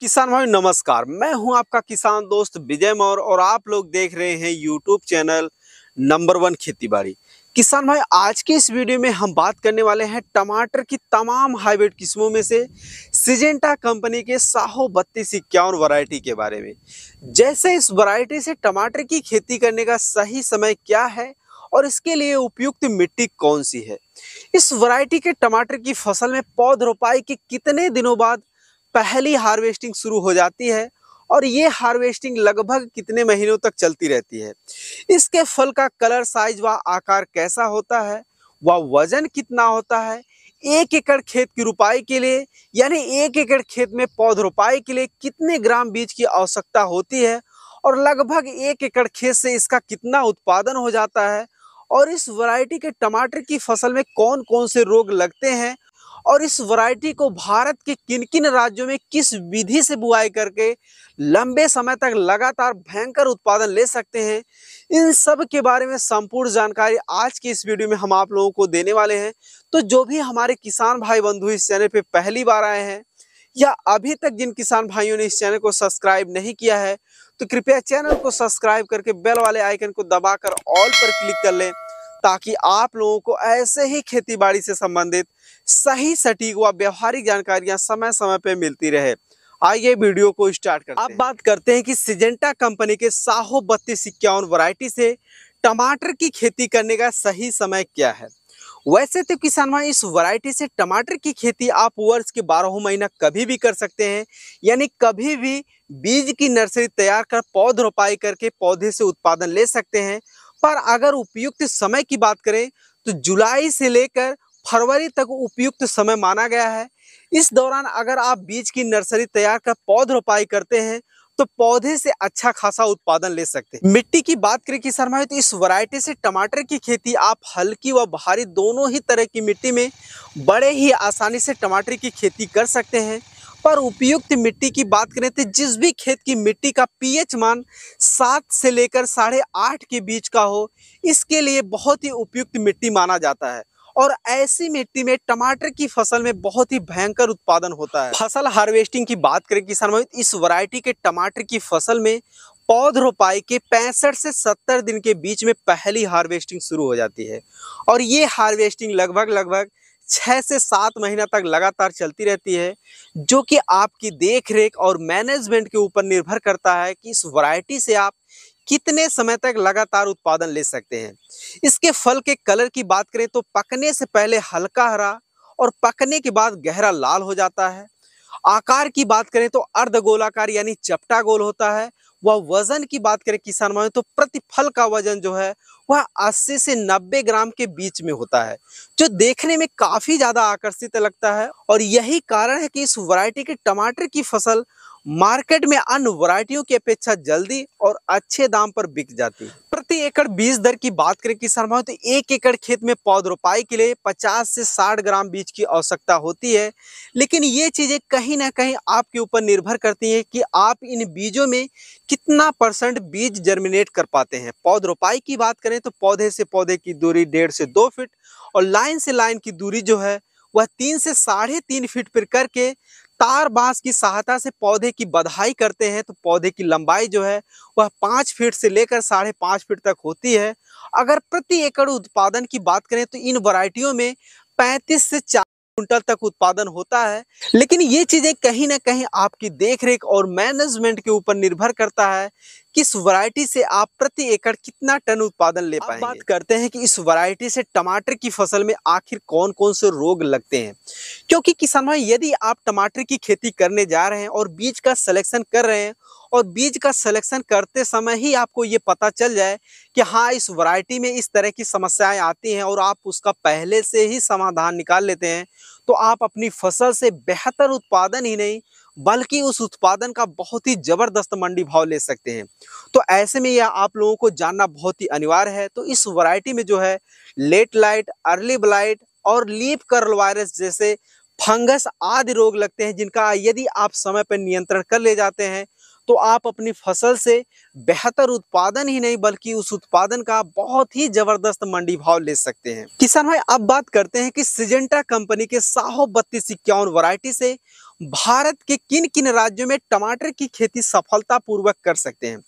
किसान भाई नमस्कार मैं हूं आपका किसान दोस्त विजय मौर्य और आप लोग देख रहे हैं यूट्यूब चैनल नंबर वन खेती बाड़ी किसान भाई आज के इस वीडियो में हम बात करने वाले हैं टमाटर की तमाम हाइब्रिड किस्मों में से सिजेंटा कंपनी के साहो बत्तीस इक्यावन वरायटी के बारे में जैसे इस वरायटी से टमाटर की खेती करने का सही समय क्या है और इसके लिए उपयुक्त मिट्टी कौन सी है इस वरायटी के टमाटर की फसल में पौध रोपाई के कितने दिनों बाद पहली हार्वेस्टिंग शुरू हो जाती है और ये हार्वेस्टिंग लगभग कितने महीनों तक चलती रहती है इसके फल का कलर साइज व आकार कैसा होता है व वजन कितना होता है एक एकड़ खेत की रुपाई के लिए यानी एक एकड़ खेत में पौध रोपाई के लिए कितने ग्राम बीज की आवश्यकता होती है और लगभग एक एकड़ खेत से इसका कितना उत्पादन हो जाता है और इस वैरायटी के टमाटर की फसल में कौन कौन से रोग लगते हैं और इस वैरायटी को भारत के किन किन राज्यों में किस विधि से बुआई करके लंबे समय तक लगातार भयंकर उत्पादन ले सकते हैं इन सब के बारे में संपूर्ण जानकारी आज की इस वीडियो में हम आप लोगों को देने वाले हैं तो जो भी हमारे किसान भाई बंधु इस चैनल पर पहली बार आए हैं या अभी तक जिन किसान भाइयों ने इस चैनल को सब्सक्राइब नहीं किया है तो कृपया चैनल को सब्सक्राइब करके बेल वाले आइकन को दबाकर ऑल पर क्लिक कर लें ताकि आप लोगों को ऐसे ही खेतीबाड़ी से संबंधित सही सटीक व व्यवहारिक जानकारियां समय समय पर मिलती रहे आइए वीडियो को स्टार्ट करते अब बात करते हैं कि सिजेंटा कंपनी के साहो बत्तीस इक्यावन वरायटी से टमाटर की खेती करने का सही समय क्या है वैसे तो किसान भाई इस वैरायटी से टमाटर की खेती आप वर्ष के बारह महीना कभी भी कर सकते हैं यानी कभी भी बीज की नर्सरी तैयार कर पौध रोपाई करके पौधे से उत्पादन ले सकते हैं पर अगर उपयुक्त समय की बात करें तो जुलाई से लेकर फरवरी तक उपयुक्त समय माना गया है इस दौरान अगर आप बीज की नर्सरी तैयार कर पौध रोपाई करते हैं तो पौधे से अच्छा खासा उत्पादन ले सकते हैं मिट्टी की बात करें कि भाई तो इस वैरायटी से टमाटर की खेती आप हल्की व भारी दोनों ही तरह की मिट्टी में बड़े ही आसानी से टमाटर की खेती कर सकते हैं पर उपयुक्त मिट्टी की बात करें तो जिस भी खेत की मिट्टी का पीएच मान सात से लेकर साढ़े आठ के बीच का हो इसके लिए बहुत ही उपयुक्त मिट्टी माना जाता है और ऐसी मिट्टी में टमाटर की फसल में बहुत ही भयंकर उत्पादन होता है फसल हार्वेस्टिंग की बात करें किसान भाई इस वरायटी के टमाटर की फसल में पौध रोपाई के पैंसठ से सत्तर दिन के बीच में पहली हार्वेस्टिंग शुरू हो जाती है और ये हार्वेस्टिंग लगभग लगभग छः से सात महीना तक लगातार चलती रहती है जो कि आपकी देख रेख और मैनेजमेंट के ऊपर निर्भर करता है कि इस वैरायटी से आप कितने समय तक लगातार उत्पादन ले सकते हैं इसके फल के कलर की बात करें तो पकने से पहले हल्का हरा और पकने के बाद गहरा लाल हो जाता है आकार की बात करें तो अर्ध गोलाकार यानी चपटा गोल होता है वह वजन की बात करें किसान माओ तो प्रतिफल का वजन जो है वह 80 से 90 ग्राम के बीच में होता है जो देखने में काफ़ी ज़्यादा आकर्षित लगता है और यही कारण है कि इस वैरायटी के टमाटर की फसल मार्केट में अन्य वरायटियों की अपेक्षा जल्दी और अच्छे दाम पर बिक जाती है प्रति एकड़ बीज दर की बात करें किसान भाई तो एक एकड़ खेत में पौध रोपाई के लिए 50 से 60 ग्राम बीज की आवश्यकता होती है लेकिन ये चीज़ें कहीं ना कहीं आपके ऊपर निर्भर करती हैं कि आप इन बीजों में कितना परसेंट बीज जर्मिनेट कर पाते हैं पौध रोपाई की बात करें तो पौधे से पौधे की दूरी डेढ़ से दो फीट और लाइन से लाइन की दूरी जो है वह तीन से साढ़े तीन फीट पर करके तार बांस की सहायता से पौधे की बधाई करते हैं तो पौधे की लंबाई जो है वह पाँच फीट से लेकर साढ़े पाँच फीट तक होती है अगर प्रति एकड़ उत्पादन की बात करें तो इन वरायटियों में पैंतीस से चार क्विंटल तक उत्पादन होता है लेकिन ये चीज़ें कहीं ना कहीं आपकी देखरेख और मैनेजमेंट के ऊपर निर्भर करता है किस वैरायटी से आप प्रति एकड़ कितना टन उत्पादन ले पाएंगे बात करते हैं कि इस वैरायटी से टमाटर की फसल में आखिर कौन कौन से रोग लगते हैं क्योंकि किसान भाई यदि आप टमाटर की खेती करने जा रहे हैं और बीज का सिलेक्शन कर रहे हैं और बीज का सिलेक्शन करते समय ही आपको ये पता चल जाए कि हाँ इस वैरायटी में इस तरह की समस्याएं आती हैं और आप उसका पहले से ही समाधान निकाल लेते हैं तो आप अपनी फसल से बेहतर उत्पादन ही नहीं बल्कि उस उत्पादन का बहुत ही ज़बरदस्त मंडी भाव ले सकते हैं तो ऐसे में यह आप लोगों को जानना बहुत ही अनिवार्य है तो इस वैरायटी में जो है लेट लाइट अर्ली ब्लाइट और लीप कर्ल वायरस जैसे फंगस आदि रोग लगते हैं जिनका यदि आप समय पर नियंत्रण कर ले जाते हैं तो आप अपनी फसल से बेहतर उत्पादन ही नहीं बल्कि उस उत्पादन का बहुत ही जबरदस्त मंडी भाव ले सकते हैं किसान भाई अब बात करते हैं कि सिजेंटा कंपनी के साहो बत्तीस इक्यावन वरायटी से भारत के किन किन राज्यों में टमाटर की खेती सफलतापूर्वक कर सकते हैं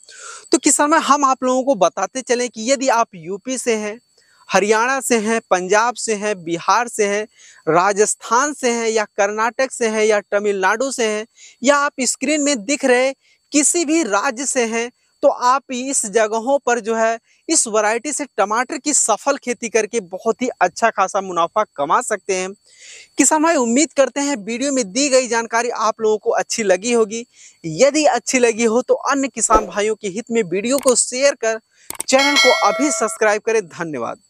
तो किसान भाई हम आप लोगों को बताते चले कि यदि आप यूपी से हैं हरियाणा से हैं पंजाब से हैं बिहार से हैं राजस्थान से हैं या कर्नाटक से हैं या तमिलनाडु से हैं या आप स्क्रीन में दिख रहे किसी भी राज्य से हैं तो आप इस जगहों पर जो है इस वैरायटी से टमाटर की सफल खेती करके बहुत ही अच्छा खासा मुनाफा कमा सकते हैं किसान भाई उम्मीद करते हैं वीडियो में दी गई जानकारी आप लोगों को अच्छी लगी होगी यदि अच्छी लगी हो तो अन्य किसान भाइयों के हित में वीडियो को शेयर कर चैनल को अभी सब्सक्राइब करें धन्यवाद